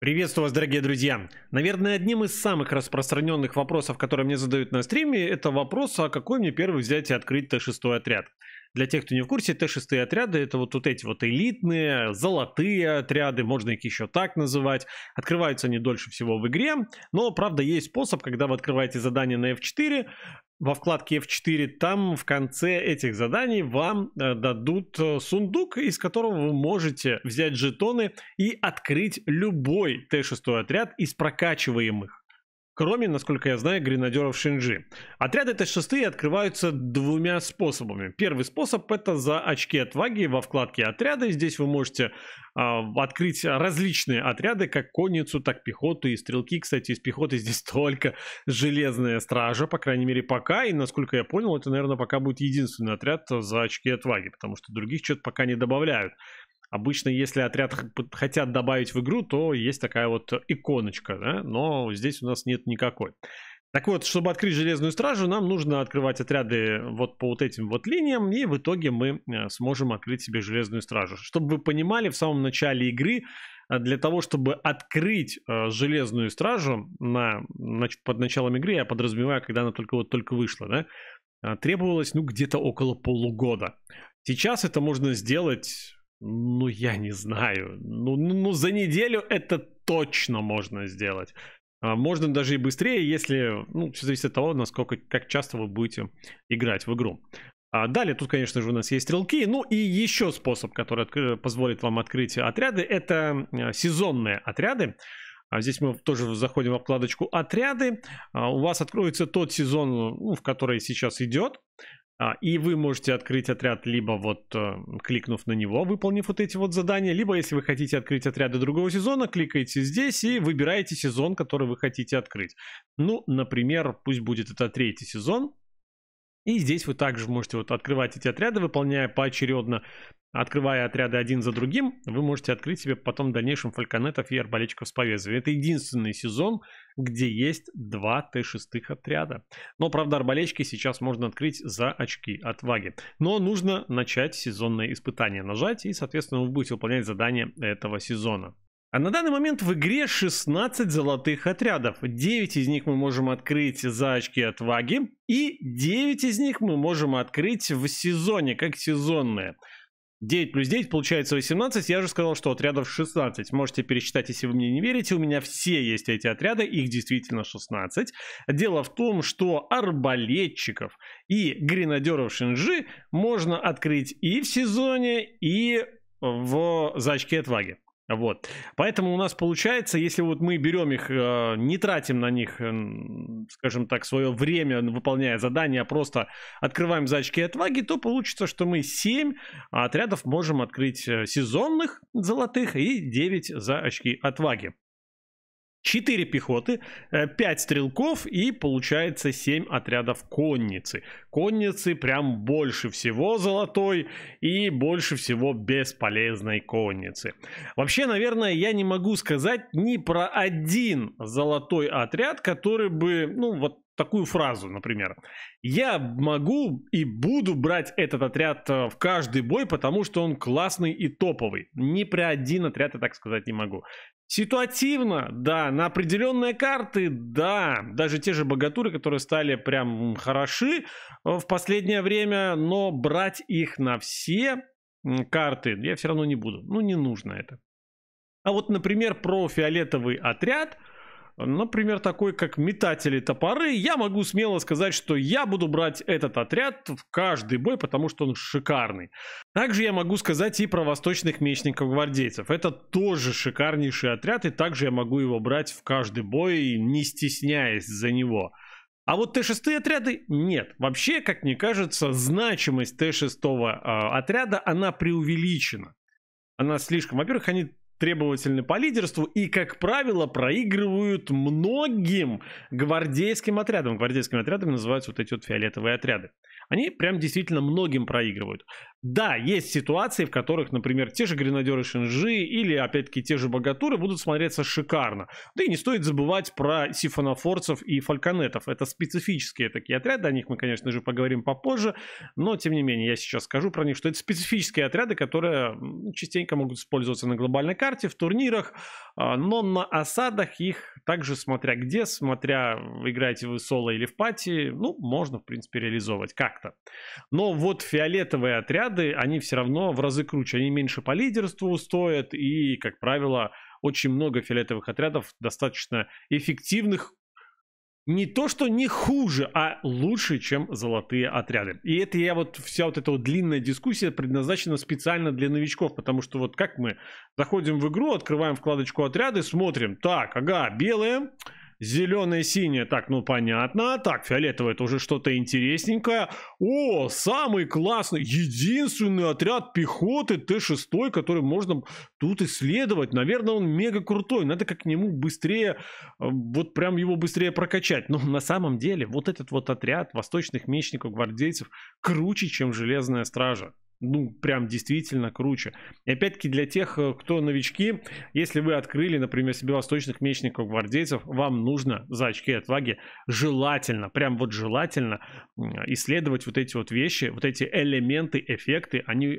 Приветствую вас, дорогие друзья! Наверное, одним из самых распространенных вопросов, которые мне задают на стриме, это вопрос, а какой мне первый взять и открыть Т6 отряд? Для тех, кто не в курсе, Т6 отряды это вот, вот эти вот элитные, золотые отряды, можно их еще так называть. Открываются они дольше всего в игре, но, правда, есть способ, когда вы открываете задание на F4, во вкладке F4, там в конце этих заданий вам э, дадут э, сундук, из которого вы можете взять жетоны и открыть любой Т6 отряд из прокачиваемых кроме, насколько я знаю, гренадеров Шинджи. Отряды Т-6 открываются двумя способами. Первый способ это за очки отваги во вкладке отряды. Здесь вы можете э, открыть различные отряды, как конницу, так пехоту и стрелки. Кстати, из пехоты здесь только железная стража, по крайней мере пока. И насколько я понял, это, наверное, пока будет единственный отряд за очки отваги, потому что других что-то пока не добавляют. Обычно, если отряд хотят добавить в игру, то есть такая вот иконочка, да? но здесь у нас нет никакой. Так вот, чтобы открыть Железную Стражу, нам нужно открывать отряды вот по вот этим вот линиям, и в итоге мы э, сможем открыть себе Железную Стражу. Чтобы вы понимали, в самом начале игры, э, для того, чтобы открыть э, Железную Стражу на, под началом игры, я подразумеваю, когда она только вот только вышла, да, требовалось, ну, где-то около полугода. Сейчас это можно сделать ну, я не знаю. Ну, ну, ну, за неделю это точно можно сделать. А, можно даже и быстрее, если, ну, все зависит от того, насколько, как часто вы будете играть в игру. А далее тут, конечно же, у нас есть стрелки. Ну и еще способ, который откры- позволит вам открыть отряды, это э, сезонные отряды. А здесь мы тоже заходим в вкладочку «Отряды». А у вас откроется тот сезон, ну, в который сейчас идет. А, и вы можете открыть отряд либо вот э, кликнув на него, выполнив вот эти вот задания, либо если вы хотите открыть отряды другого сезона, кликаете здесь и выбираете сезон, который вы хотите открыть. Ну, например, пусть будет это третий сезон. И здесь вы также можете вот открывать эти отряды, выполняя поочередно Открывая отряды один за другим, вы можете открыть себе потом в дальнейшем фальконетов и арбалетчиков с повезвием. Это единственный сезон, где есть два Т-6 отряда. Но, правда, арбалетчики сейчас можно открыть за очки отваги. Но нужно начать сезонное испытание, нажать, и, соответственно, вы будете выполнять задания этого сезона. А на данный момент в игре 16 золотых отрядов. 9 из них мы можем открыть за очки отваги. И 9 из них мы можем открыть в сезоне, как сезонные. 9 плюс 9 получается 18. Я же сказал, что отрядов 16. Можете пересчитать, если вы мне не верите. У меня все есть эти отряды, их действительно 16. Дело в том, что арбалетчиков и гренадеров шинжи можно открыть и в сезоне, и в зачке отваги. Вот. Поэтому у нас получается, если вот мы берем их, э, не тратим на них, э, скажем так, свое время, выполняя задания, а просто открываем за очки отваги, то получится, что мы 7 отрядов можем открыть э, сезонных золотых и 9 за очки отваги. 4 пехоты, 5 э, стрелков и получается 7 отрядов конницы. Конницы прям больше всего золотой и больше всего бесполезной конницы. Вообще, наверное, я не могу сказать ни про один золотой отряд, который бы, ну вот такую фразу, например. Я могу и буду брать этот отряд э, в каждый бой, потому что он классный и топовый. Ни про один отряд я так сказать не могу. Ситуативно, да, на определенные карты, да, даже те же богатуры, которые стали прям хороши э, в последнее время, но брать их на все карты я все равно не буду, ну не нужно это. А вот, например, про фиолетовый отряд например, такой, как метатели топоры, я могу смело сказать, что я буду брать этот отряд в каждый бой, потому что он шикарный. Также я могу сказать и про восточных мечников-гвардейцев. Это тоже шикарнейший отряд, и также я могу его брать в каждый бой, не стесняясь за него. А вот Т-6 отряды нет. Вообще, как мне кажется, значимость Т-6 э, а, отряда, она преувеличена. Она слишком... Во-первых, они требовательны по лидерству и, как правило, проигрывают многим гвардейским отрядам. Гвардейскими отрядами называются вот эти вот фиолетовые отряды. Они прям действительно многим проигрывают. Да, есть ситуации, в которых, например, те же гренадеры Шинжи или, опять-таки, те же богатуры будут смотреться шикарно. Да и не стоит забывать про сифонофорцев и фальконетов. Это специфические такие отряды, о них мы, конечно же, поговорим попозже, но, тем не менее, я сейчас скажу про них, что это специфические отряды, которые частенько могут использоваться на глобальной карте, в турнирах, а, но на осадах их также, смотря где, смотря играете вы соло или в пати, ну, можно, в принципе, реализовывать как-то. Но вот фиолетовые отряды отряды, они все равно в разы круче, они меньше по лидерству стоят, и, как правило, очень много фиолетовых отрядов, достаточно эффективных, не то, что не хуже, а лучше, чем золотые отряды. И это я вот, вся вот эта вот длинная дискуссия предназначена специально для новичков, потому что вот как мы заходим в игру, открываем вкладочку отряды, смотрим, так, ага, белые, Зеленое, синее, так, ну понятно. Так, фиолетовое, это уже что-то интересненькое. О, самый классный, единственный отряд пехоты Т-6, который можно тут исследовать. Наверное, он мега крутой. Надо как к нему быстрее, э, вот прям его быстрее прокачать. Но на самом деле, вот этот вот отряд восточных мечников-гвардейцев круче, чем Железная Стража ну, прям действительно круче. И опять-таки для тех, э, кто новички, если вы открыли, например, себе восточных мечников гвардейцев, вам нужно за очки отваги желательно, прям вот желательно исследовать вот эти вот вещи, вот эти элементы, эффекты, они э,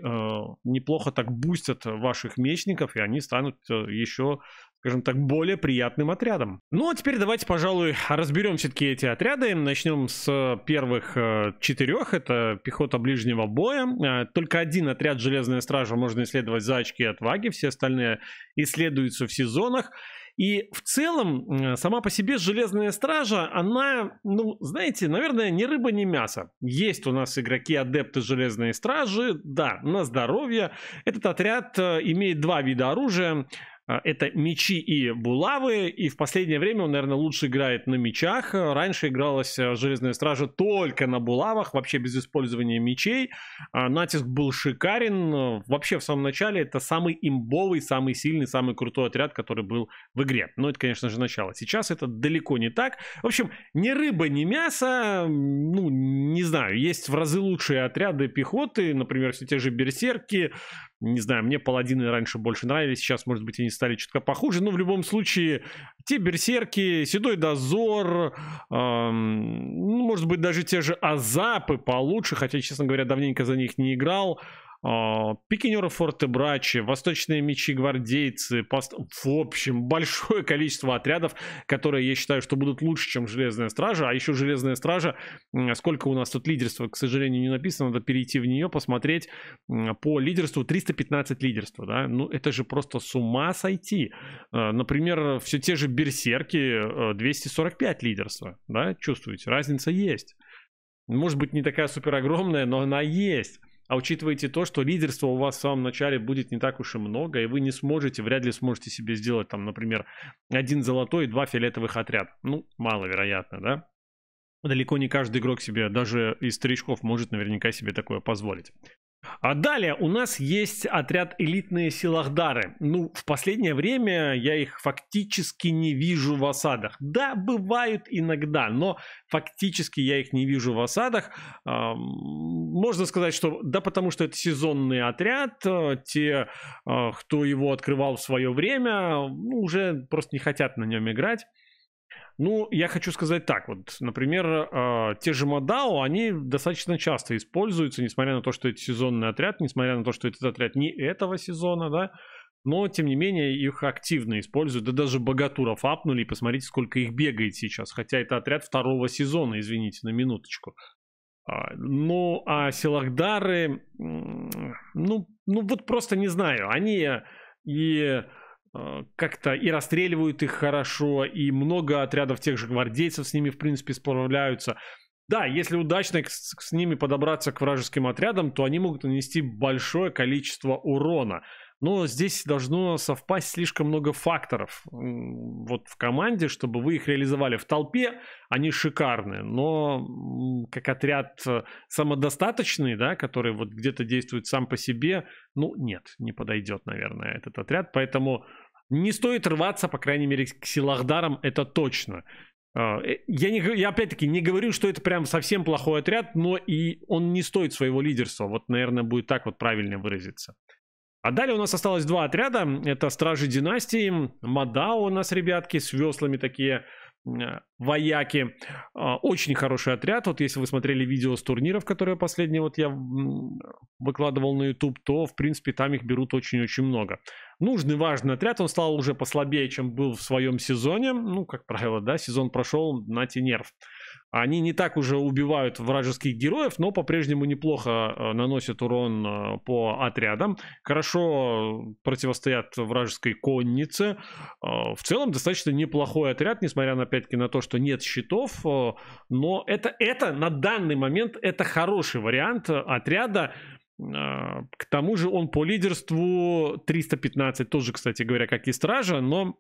неплохо так бустят ваших мечников, и они станут э, еще скажем так, более приятным отрядом. Ну а теперь давайте, пожалуй, разберем все-таки эти отряды. Начнем с э, первых э, четырех. Это пехота ближнего боя. Э, только один отряд Железная Стража можно исследовать за очки отваги. Все остальные исследуются в сезонах. И в целом, сама по себе Железная Стража, она, ну, знаете, наверное, ни рыба, ни мясо. Есть у нас игроки-адепты Железной Стражи, да, на здоровье. Этот отряд имеет два вида оружия. А, это мечи и булавы, и в последнее время он, наверное, лучше играет на мечах. Раньше игралась а, Железная Стража только на булавах, вообще без использования мечей. А, натиск был шикарен. Вообще в самом начале это самый имбовый, самый сильный, самый крутой отряд, который был в игре. Но это, конечно же, начало. Сейчас это далеко не так. В общем, ни рыба, ни мясо, ну, не знаю. Есть в разы лучшие отряды пехоты, например, все те же берсерки, не знаю, мне паладины раньше больше нравились, сейчас, может быть, они стали чутка похуже, но в любом случае, те берсерки, Седой Дозор, эм, может быть, даже те же Азапы получше, хотя, честно говоря, давненько за них не играл. А, пикинеры форте брачи, восточные мечи гвардейцы, пост... в общем, большое количество отрядов, которые я считаю, что будут лучше, чем Железная Стража, а еще Железная Стража, сколько у нас тут лидерства, к сожалению, не написано, надо перейти в нее, посмотреть по лидерству, 315 лидерства, да, ну это же просто с ума сойти. А, например, все те же Берсерки, 245 а, лидерства, да, чувствуете, разница есть. Может быть, не такая супер огромная, но она есть. А учитывайте то, что лидерства у вас в самом начале будет не так уж и много, и вы не сможете, вряд ли сможете себе сделать там, например, один золотой и два фиолетовых отряд. Ну, маловероятно, да? Далеко не каждый игрок себе, даже из старичков, может наверняка себе такое позволить. А далее у нас есть отряд элитные силахдары. Ну, в последнее время я их фактически не вижу в осадах. Да, бывают иногда, но фактически я их не вижу в осадах. Можно сказать, что да, потому что это сезонный отряд. Э, те, э, кто его открывал в свое время, ну, уже просто не хотят на нем играть. Ну, я хочу сказать так, вот, например, э, те же Мадао, они достаточно часто используются, несмотря на то, что это сезонный отряд, несмотря на то, что этот отряд не этого сезона, да, но, тем не менее, их активно используют, да даже богатуров апнули, посмотрите, сколько их бегает сейчас, хотя это отряд второго сезона, извините, на минуточку. А, ну, а Силахдары, ну, ну вот просто не знаю, они и Э, как-то и расстреливают их хорошо, и много отрядов тех же гвардейцев с ними, в принципе, справляются. Да, если удачно с, ними подобраться к вражеским отрядам, то они могут нанести большое количество урона. Но здесь должно совпасть слишком много факторов вот в команде, чтобы вы их реализовали. В толпе они шикарные, но как отряд э, самодостаточный, да, который вот где-то действует сам по себе, ну нет, не подойдет, наверное, этот отряд. Поэтому не стоит рваться, по крайней мере, к силахдарам, это точно. А, э, я, не, я опять-таки не говорю, что это прям совсем плохой отряд, но и он не стоит своего лидерства. Вот, наверное, будет так вот правильно выразиться. А далее у нас осталось два отряда. Это Стражи Династии, Мадао у нас, ребятки, с веслами такие э, вояки. А, очень хороший отряд. Вот если вы смотрели видео с турниров, которые последние вот я выкладывал на YouTube, то, в принципе, там их берут очень-очень много. Нужный, важный отряд. Он стал уже послабее, чем был в своем сезоне. Ну, как правило, да, сезон прошел на нерв. Они не так уже убивают вражеских героев, но по-прежнему неплохо э, наносят урон э, по отрядам. Хорошо э, противостоят вражеской коннице. В целом достаточно неплохой отряд, несмотря на, опять-таки на то, что нет щитов. Но это, это на данный момент это хороший вариант отряда, к тому же он по лидерству 315, тоже, кстати говоря, как и Стража, но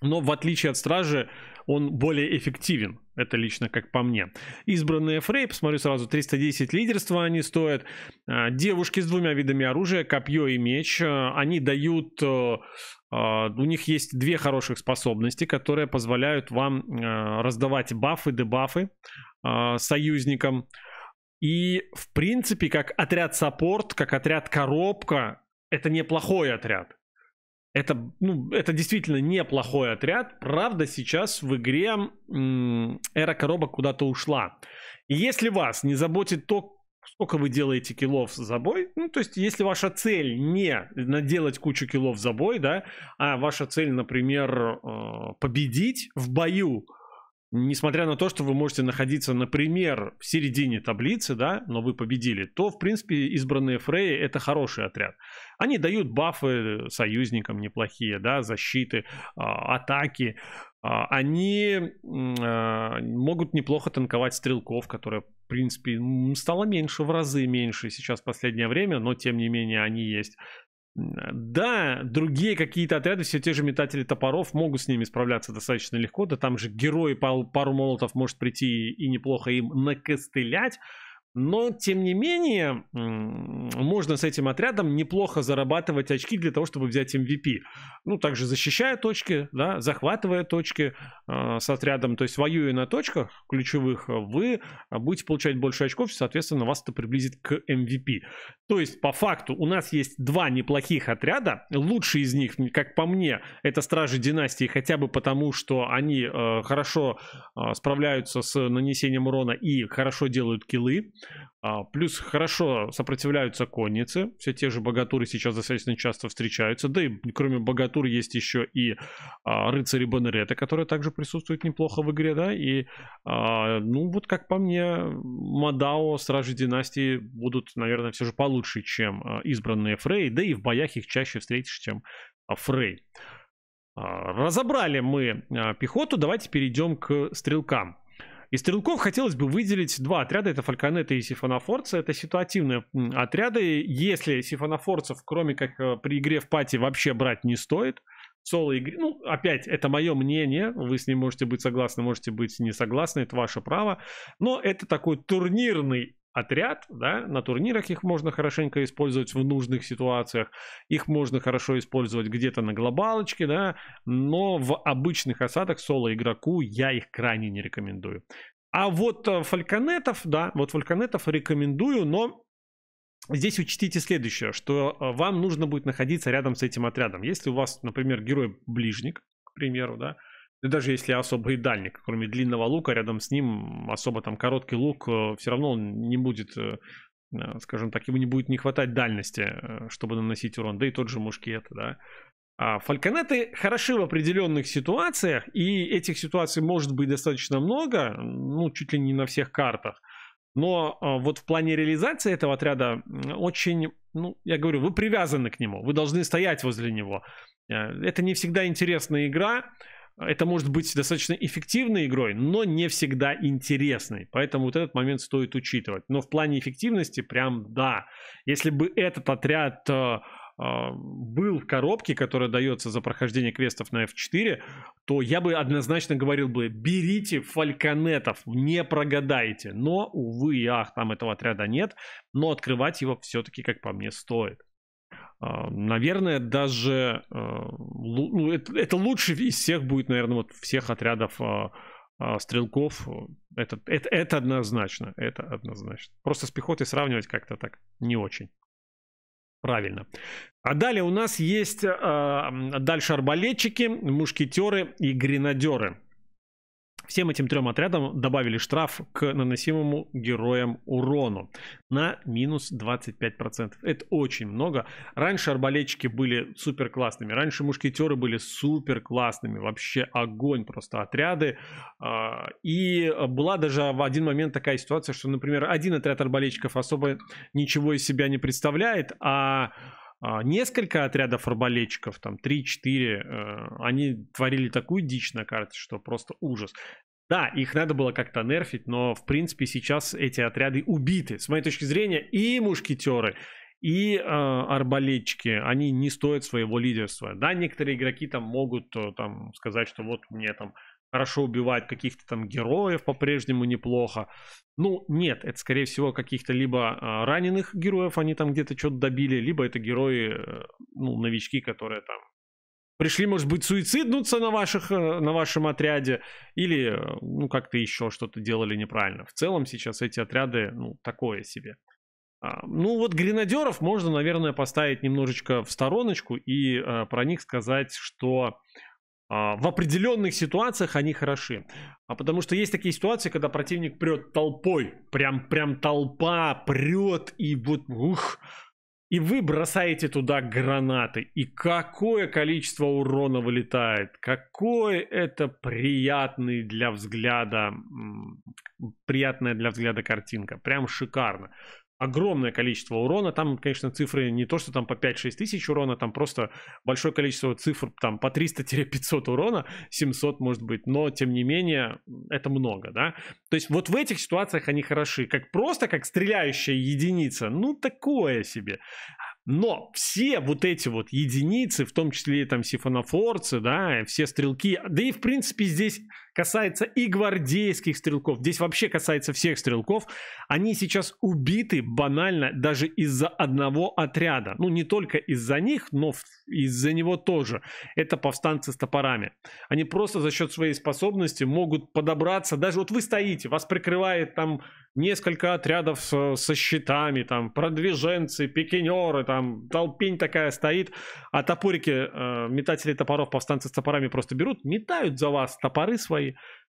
но в отличие от Стражи, он более эффективен. Это лично как по мне. Избранные Фрей, посмотрю сразу, 310 лидерства они стоят. А, Девушки с двумя видами оружия, копье и меч. А, они дают... Э, а, у них есть две хороших способности, которые позволяют вам э, раздавать бафы, дебафы союзникам. И, в принципе, как отряд саппорт, как отряд коробка, это неплохой отряд. Это, ну, это действительно неплохой отряд. Правда, сейчас в игре м- эра коробок куда-то ушла. И если вас не заботит то, сколько вы делаете килов за бой, ну, то есть, если ваша цель не наделать кучу килов за бой, да, а ваша цель, например, э, победить в бою, несмотря на то, что вы можете находиться, например, в середине таблицы, да, но вы победили, то, в принципе, избранные Фреи — это хороший отряд. Они дают бафы союзникам неплохие, да, защиты, а, атаки. А, они а, могут неплохо танковать стрелков, которые, в принципе, стало меньше, в разы меньше сейчас в последнее время, но, тем не менее, они есть. Да, другие какие-то отряды, все те же метатели топоров, могут с ними справляться достаточно легко. Да там же герои пару молотов может прийти и неплохо им накостылять. Но, тем не менее, можно с этим отрядом неплохо зарабатывать очки для того, чтобы взять MVP. Ну, также защищая точки, да, захватывая точки э, с отрядом, то есть воюя на точках ключевых, вы э, будете получать больше очков, соответственно, вас это приблизит к MVP. То есть, по факту, у нас есть два неплохих отряда. Лучший из них, как по мне, это Стражи Династии, хотя бы потому, что они э, хорошо э, справляются с нанесением урона и хорошо делают киллы. А, плюс хорошо сопротивляются конницы. Все те же богатуры сейчас достаточно часто встречаются. Да и кроме богатур есть еще и а, рыцари Бонерета, которые также присутствуют неплохо в игре, да. И, а, ну, вот как по мне, Мадао, Стражи Династии будут, наверное, все же получше, чем а, избранные Фрей. Да и в боях их чаще встретишь, чем а, Фрей. А, разобрали мы а, пехоту, давайте перейдем к стрелкам. Из стрелков хотелось бы выделить два отряда, это фальконеты и сифонофорцы. Это ситуативные отряды. Если сифонофорцев, кроме как э, при игре в пати, вообще брать не стоит, соло игры. Ну, опять, это мое мнение. Вы с ним можете быть согласны, можете быть не согласны, это ваше право. Но это такой турнирный отряд, да, на турнирах их можно хорошенько использовать в нужных ситуациях, их можно хорошо использовать где-то на глобалочке, да, но в обычных осадах соло игроку я их крайне не рекомендую. А вот фальконетов, э, да, вот фальконетов рекомендую, но Здесь учтите следующее, что э, вам нужно будет находиться рядом с этим отрядом. Если у вас, например, герой ближник, к примеру, да, даже если особый дальник, кроме длинного лука, рядом с ним особо там короткий лук, э, все равно он не будет, э, э, скажем так, ему не будет не хватать дальности, чтобы наносить урон. Да и тот же мушкет, да. А фальконеты хороши в определенных ситуациях, и этих ситуаций может быть достаточно много, ну, чуть ли не на всех картах. Но вот в плане реализации этого отряда очень, ну, я говорю, вы привязаны к нему, вы должны стоять возле него. Это не всегда интересная игра, это может быть достаточно эффективной игрой, но не всегда интересной. Поэтому вот этот момент стоит учитывать. Но в плане эффективности прям да. Если бы этот отряд э, э, был в коробке, которая дается за прохождение квестов на F4, то я бы однозначно говорил бы, берите фальконетов, не прогадайте. Но, увы ах, там этого отряда нет, но открывать его все-таки, как по мне, стоит. А, наверное, даже а, ну, это, это лучше из всех будет, наверное, вот всех отрядов а, стрелков. Это, это, это однозначно. Это однозначно. Просто с пехотой сравнивать как-то так не очень. Правильно. А далее у нас есть э, дальше арбалетчики, мушкетеры и гренадеры. Всем этим трем отрядам добавили штраф к наносимому героям урону на минус 25%. Это очень много. Раньше арбалетчики были супер классными, раньше мушкетеры были супер классными, вообще огонь просто отряды. А, и была даже в один момент такая ситуация, что, например, один отряд арбалетчиков особо ничего из себя не представляет, а а, несколько отрядов арбалетчиков, там 3-4, э, они творили такую дичь на карте, что просто ужас. Да, их надо было как-то нерфить, но в принципе сейчас эти отряды убиты. С моей точки зрения, и мушкетеры, и э, арбалетчики, они не стоят своего лидерства. Да, некоторые игроки там могут э, там сказать, что вот мне там хорошо убивает каких-то там героев по-прежнему неплохо. Ну, нет, это, скорее всего, каких-то либо а, раненых героев они там где-то что-то добили, либо это герои, э, ну, новички, которые там пришли, может быть, суициднуться на, ваших, э, на вашем отряде или, э, ну, как-то еще что-то делали неправильно. В целом сейчас эти отряды, ну, такое себе. А, ну, вот гренадеров можно, наверное, поставить немножечко в стороночку и а, про них сказать, что а, в определенных ситуациях они хороши. А потому что есть такие ситуации, когда противник прет толпой. Прям, прям толпа прет и вот ух. И вы бросаете туда гранаты. И какое количество урона вылетает. Какой это приятный для взгляда, приятная для взгляда картинка. Прям шикарно огромное количество урона. Там, конечно, цифры не то, что там по 5-6 тысяч урона, там просто большое количество цифр, там по 300-500 урона, 700 может быть, но тем не менее это много, да. То есть вот в этих ситуациях они хороши, как просто как стреляющая единица, ну такое себе. Но все вот эти вот единицы, в том числе и там сифонофорцы, да, все стрелки, да и в принципе здесь касается и гвардейских стрелков, здесь вообще касается всех стрелков, они сейчас убиты банально даже из-за одного отряда. Ну, не только из-за них, но из-за него тоже. Это повстанцы с топорами. Они просто за счет своей способности могут подобраться, даже вот вы стоите, вас прикрывает там несколько отрядов э, со щитами, там, продвиженцы, пикинеры, там, толпень такая стоит, а топорики, э, метатели топоров, повстанцы с топорами просто берут, метают за вас топоры свои,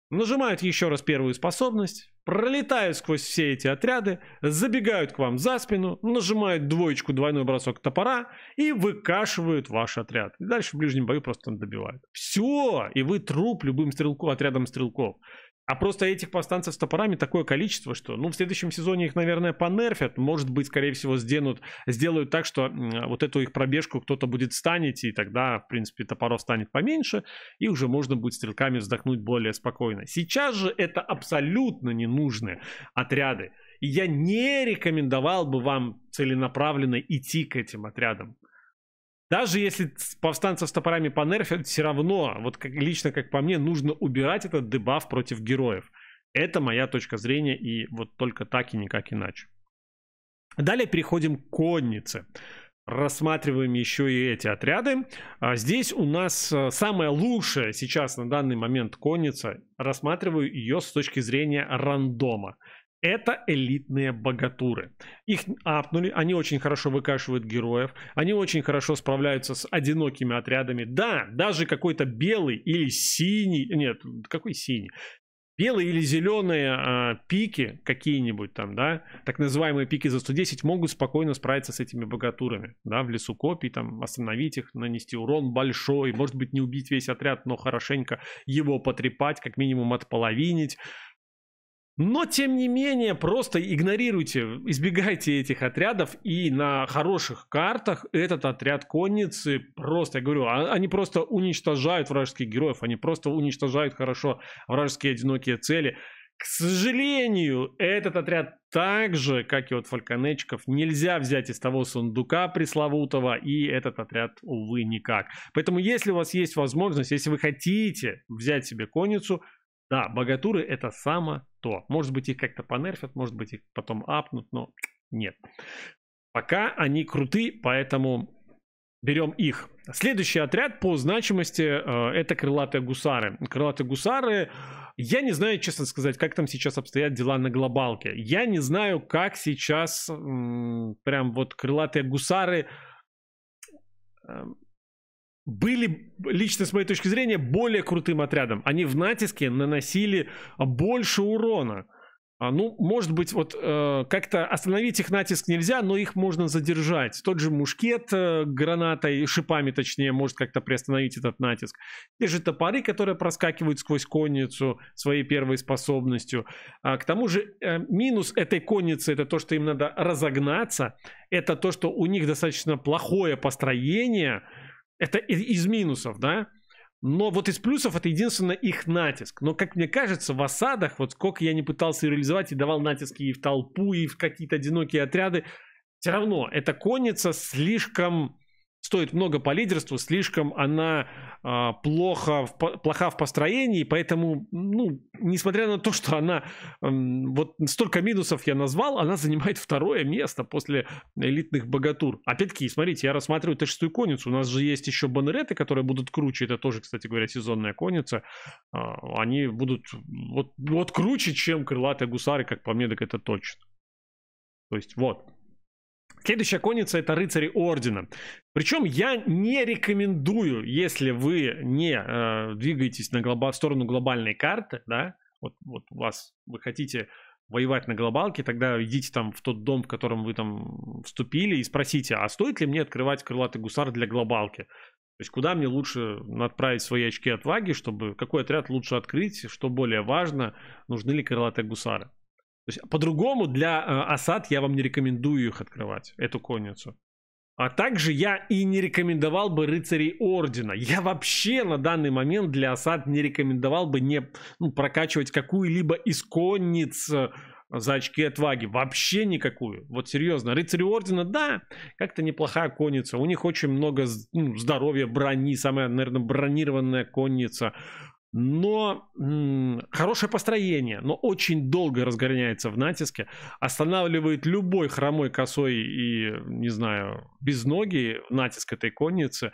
нажимают еще раз первую способность, пролетают сквозь все эти отряды, забегают к вам за спину, нажимают двоечку, двойной бросок топора и выкашивают ваш отряд. И дальше в ближнем бою просто там добивают. Все! И вы труп любым стрелку, отрядом стрелков. А просто этих повстанцев с топорами такое количество, что, ну, в следующем сезоне их, наверное, понерфят. Может быть, скорее всего, сделают, сделают так, что вот эту их пробежку кто-то будет станить, и тогда, в принципе, топоров станет поменьше, и уже можно будет стрелками вздохнуть более спокойно. Сейчас же это абсолютно ненужные отряды. И я не рекомендовал бы вам целенаправленно идти к этим отрядам. Даже если повстанцев с топорами понерфят, все равно, вот как, лично как по мне, нужно убирать этот дебаф против героев. Это моя точка зрения, и вот только так и никак иначе. Далее переходим к коннице. Рассматриваем еще и эти отряды. А здесь у нас э, самая лучшая сейчас на данный момент конница. Рассматриваю ее с точки зрения рандома. Это элитные богатуры. Их апнули, они очень хорошо выкашивают героев, они очень хорошо справляются с одинокими отрядами. Да, даже какой-то белый или синий, нет, какой синий? Белые или зеленые э, а, пики какие-нибудь там, да, так называемые пики за 110 могут спокойно справиться с этими богатурами, да, в лесу копий, там, остановить их, нанести урон большой, может быть, не убить весь отряд, но хорошенько его потрепать, как минимум отполовинить, но, тем не менее, просто игнорируйте, избегайте этих отрядов, и на хороших картах этот отряд конницы просто, я говорю, а, они просто уничтожают вражеских героев, они просто уничтожают хорошо вражеские одинокие цели. К сожалению, этот отряд так же, как и от фальконечков, нельзя взять из того сундука пресловутого, и этот отряд, увы, никак. Поэтому, если у вас есть возможность, если вы хотите взять себе конницу, да, богатуры это само то. Может быть, их как-то понерфят, может быть, их потом апнут, но нет. Пока они круты, поэтому берем их. Следующий отряд по значимости э, это крылатые гусары. Крылатые гусары, я не знаю, честно сказать, как там сейчас обстоят дела на глобалке. Я не знаю, как сейчас прям вот крылатые гусары... Эм, были, лично с моей точки зрения, более крутым отрядом. Они в натиске наносили больше урона. А, ну, может быть, вот э, как-то остановить их натиск нельзя, но их можно задержать. Тот же мушкет э, гранатой, шипами точнее, может как-то приостановить этот натиск. Те же топоры, которые проскакивают сквозь конницу своей первой способностью. А, к тому же э, минус этой конницы это то, что им надо разогнаться. Это то, что у них достаточно плохое построение – это из минусов, да? Но вот из плюсов это единственно их натиск. Но, как мне кажется, в осадах, вот сколько я не пытался реализовать и давал натиски и в толпу, и в какие-то одинокие отряды, все равно эта конница слишком стоит много по лидерству, слишком она э, плохо в, плоха в построении, поэтому, ну, несмотря на то, что она э, вот столько минусов я назвал, она занимает второе место после элитных богатур. Опять-таки, смотрите, я рассматриваю Т6 конницу, у нас же есть еще баннереты, которые будут круче, это тоже, кстати говоря, сезонная конница, э, они будут вот, вот круче, чем крылатые гусары, как по мне, так это точно. То есть вот, Следующая конница это рыцари ордена. Причем я не рекомендую, если вы не э, двигаетесь на глоба, в сторону глобальной карты, да, вот, вот у вас вы хотите воевать на глобалке, тогда идите там в тот дом, в котором вы там вступили, и спросите, а стоит ли мне открывать крылатый гусар для глобалки? То есть куда мне лучше отправить свои очки отваги, чтобы какой отряд лучше открыть, что более важно, нужны ли крылатые гусары? есть по-другому для э, осад я вам не рекомендую их открывать, эту конницу. А также я и не рекомендовал бы рыцарей ордена. Я вообще на данный момент для осад не рекомендовал бы не ну, прокачивать какую-либо из конниц э, за очки отваги. Вообще никакую. Вот серьезно. Рыцари Ордена, да, как-то неплохая конница. У них очень много ну, здоровья, брони. Самая, наверное, бронированная конница но м- хорошее построение, но очень долго разгоняется в натиске, останавливает любой хромой, косой и, не знаю, без ноги натиск этой конницы,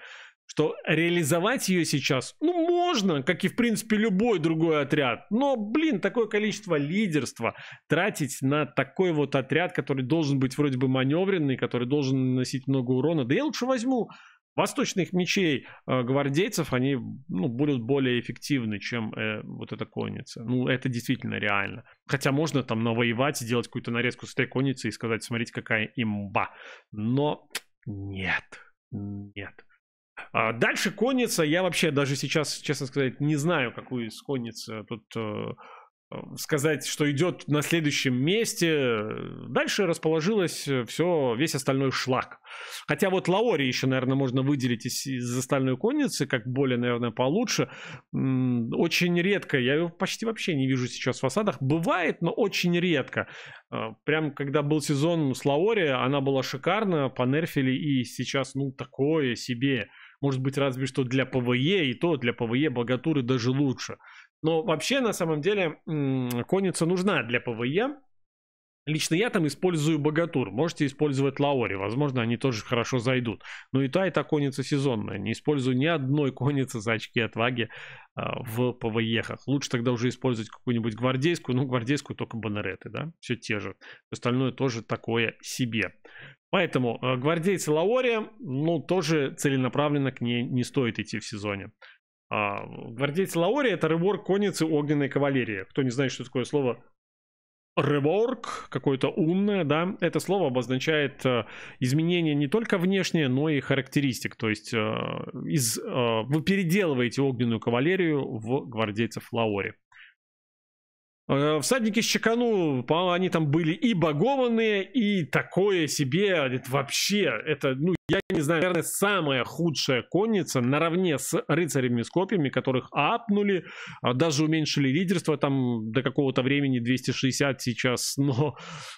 что реализовать ее сейчас, ну, можно, как и, в принципе, любой другой отряд, но, блин, такое количество лидерства тратить на такой вот отряд, который должен быть вроде бы маневренный, который должен наносить много урона, да я лучше возьму Восточных мечей э, гвардейцев, они ну, будут более эффективны, чем э, вот эта конница. Ну, это действительно реально. Хотя можно там навоевать, сделать какую-то нарезку с этой конницы и сказать, смотрите, какая имба. Но нет, нет. А дальше конница, я вообще даже сейчас, честно сказать, не знаю, какую из конниц тут э, Э, сказать, что идет на следующем месте. Дальше расположилось э, все, весь остальной шлак. Хотя вот Лаори еще, наверное, можно выделить из, из остальной конницы, как более, наверное, получше. Очень редко, я его почти вообще не вижу сейчас в фасадах. Бывает, но очень редко. Э, прям когда был сезон с Лаори, она была шикарна, понерфили и сейчас, ну, такое себе. Может быть, разве что для ПВЕ, и то для ПВЕ богатуры даже лучше. Но вообще, на самом деле, конница нужна для ПВЕ. Лично я там использую богатур. Можете использовать лаори. Возможно, они тоже хорошо зайдут. Но и та, и та конница сезонная. Не использую ни одной конницы за очки отваги а, в ПВЕхах. Лучше тогда уже использовать какую-нибудь гвардейскую. Ну, гвардейскую только банереты, да? Все те же. Остальное тоже такое себе. Поэтому э, гвардейцы лаори, ну, тоже целенаправленно к ней не стоит идти в сезоне. А, Гвардейцы Лаори это реворк конницы огненной кавалерии. Кто не знает, что такое слово реворк, какое-то умное, да, это слово обозначает э, изменение не только внешнее, но и характеристик. То есть э, из, э, вы переделываете огненную кавалерию в гвардейцев Лаори. Э, всадники с Чекану, по-моему, они там были и багованные, и такое себе, это вообще, это, ну, я не знаю, наверное, самая худшая конница наравне с рыцарями с копьями, которых апнули, а, даже уменьшили лидерство там до какого-то времени 260 сейчас, но,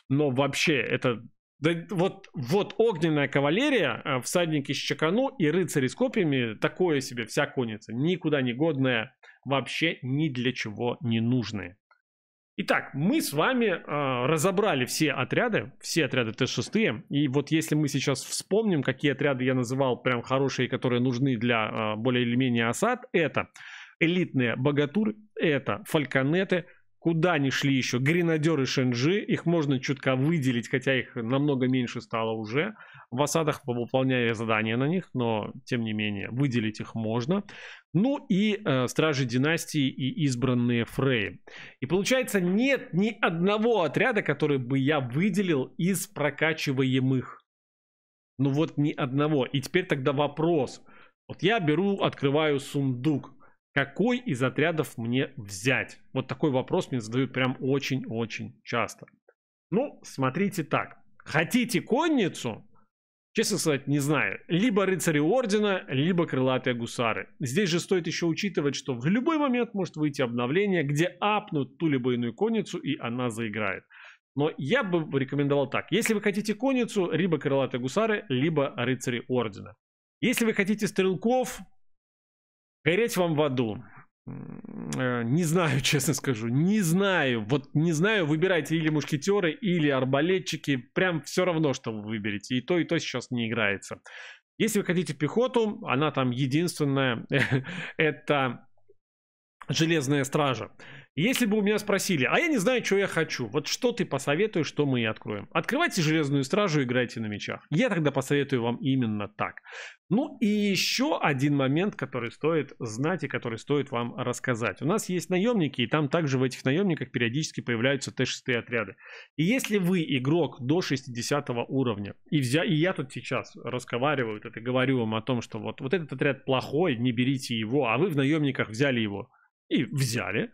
но вообще это да, вот, вот огненная кавалерия, э, всадники с чекану и рыцари с копьями, такое себе, вся конница, никуда не годная, вообще ни для чего не нужные. Итак, мы с вами э, разобрали все отряды, все отряды Т6. И вот если мы сейчас вспомним, какие отряды я называл прям хорошие, которые нужны для э, более или менее осад, это элитные богатуры, это фальконеты, Куда не шли еще гренадеры Шенджи, их можно чутка выделить, хотя их намного меньше стало уже. В осадах выполняя задания на них, но тем не менее выделить их можно. Ну и э, Стражи Династии и избранные Фреи. И получается нет ни одного отряда, который бы я выделил из прокачиваемых. Ну вот ни одного. И теперь тогда вопрос. Вот я беру, открываю сундук. Какой из отрядов мне взять? Вот такой вопрос мне задают прям очень-очень часто. Ну, смотрите так. Хотите конницу? Честно сказать, не знаю. Либо рыцари ордена, либо крылатые гусары. Здесь же стоит еще учитывать, что в любой момент может выйти обновление, где апнут ту либо иную конницу, и она заиграет. Но я бы рекомендовал так. Если вы хотите конницу, либо крылатые гусары, либо рыцари ордена. Если вы хотите стрелков, Гореть вам в аду. Э, не знаю, честно скажу. Не знаю. Вот не знаю, выбирайте или мушкетеры, или арбалетчики. Прям все равно, что вы выберете. И то, и то сейчас не играется. Если вы хотите пехоту, она там единственная. Это Железная Стража. Если бы у меня спросили, а я не знаю, что я хочу, вот что ты посоветуешь, что мы и откроем? Открывайте железную стражу, играйте на мечах. Я тогда посоветую вам именно так. Ну и еще один момент, который стоит знать и который стоит вам рассказать. У нас есть наемники, и там также в этих наемниках периодически появляются Т6 отряды. И если вы игрок до 60 уровня, и, взя... и я тут сейчас разговариваю, это говорю вам о том, что вот, вот этот отряд плохой, не берите его, а вы в наемниках взяли его. И взяли.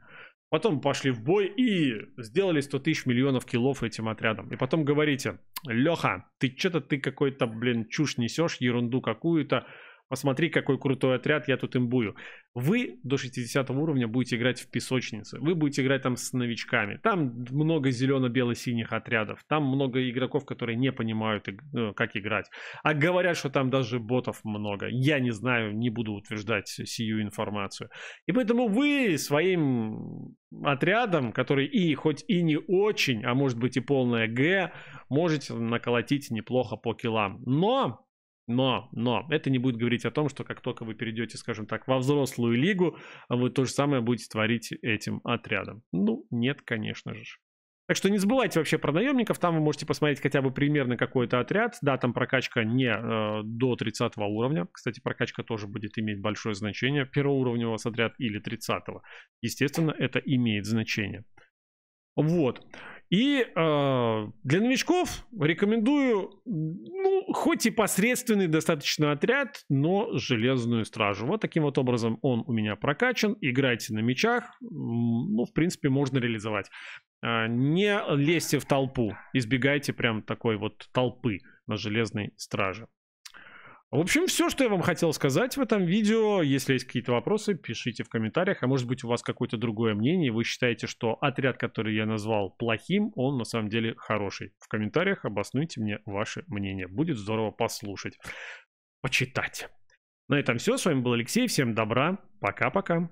Потом пошли в бой и сделали 100 тысяч миллионов киллов этим отрядом. И потом говорите, Леха, ты что-то ты какой-то, блин, чушь несешь, ерунду какую-то. Посмотри, какой крутой отряд, я тут имбую. Вы до 60 уровня будете играть в песочнице. Вы будете играть там с новичками. Там много зелено-бело-синих отрядов. Там много игроков, которые не понимают, ну, как играть. А говорят, что там даже ботов много. Я не знаю, не буду утверждать сию информацию. И поэтому вы своим отрядом, который и хоть и не очень, а может быть и полное Г, можете наколотить неплохо по килам. Но но, но, это не будет говорить о том, что как только вы перейдете, скажем так, во взрослую лигу, вы то же самое будете творить этим отрядом. Ну, нет, конечно же. Так что не забывайте вообще про наемников, там вы можете посмотреть хотя бы примерно какой-то отряд. Да, там прокачка не э, до 30 уровня. Кстати, прокачка тоже будет иметь большое значение. Первого уровня у вас отряд или 30. -го. Естественно, это имеет значение. Вот. И э, для новичков рекомендую, ну, хоть и посредственный достаточно отряд, но железную стражу. Вот таким вот образом он у меня прокачан. Играйте на мечах. Ну, в принципе, можно реализовать. Э, не лезьте в толпу. Избегайте прям такой вот толпы на железной страже. В общем, все, что я вам хотел сказать в этом видео. Если есть какие-то вопросы, пишите в комментариях. А может быть у вас какое-то другое мнение. Вы считаете, что отряд, который я назвал плохим, он на самом деле хороший. В комментариях обоснуйте мне ваше мнение. Будет здорово послушать, почитать. На этом все. С вами был Алексей. Всем добра. Пока-пока.